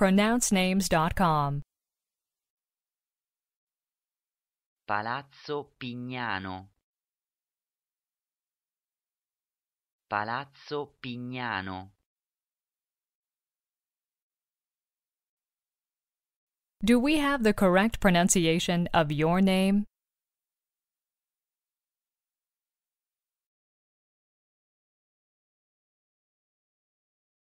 pronouncenames.com. Palazzo Pignano Palazzo Pignano Do we have the correct pronunciation of your name?